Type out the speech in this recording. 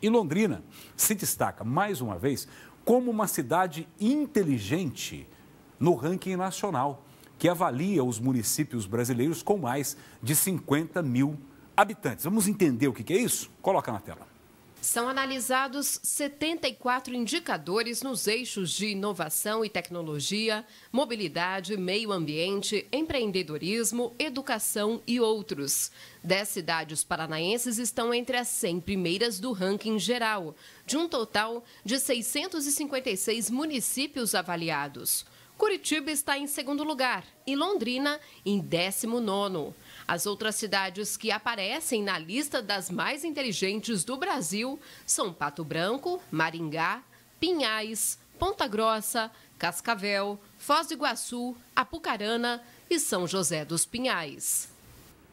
E Londrina se destaca, mais uma vez, como uma cidade inteligente no ranking nacional, que avalia os municípios brasileiros com mais de 50 mil habitantes. Vamos entender o que é isso? Coloca na tela. São analisados 74 indicadores nos eixos de inovação e tecnologia, mobilidade, meio ambiente, empreendedorismo, educação e outros. Dez cidades paranaenses estão entre as 100 primeiras do ranking geral, de um total de 656 municípios avaliados. Curitiba está em segundo lugar e Londrina em 19. As outras cidades que aparecem na lista das mais inteligentes do Brasil são Pato Branco, Maringá, Pinhais, Ponta Grossa, Cascavel, Foz do Iguaçu, Apucarana e São José dos Pinhais.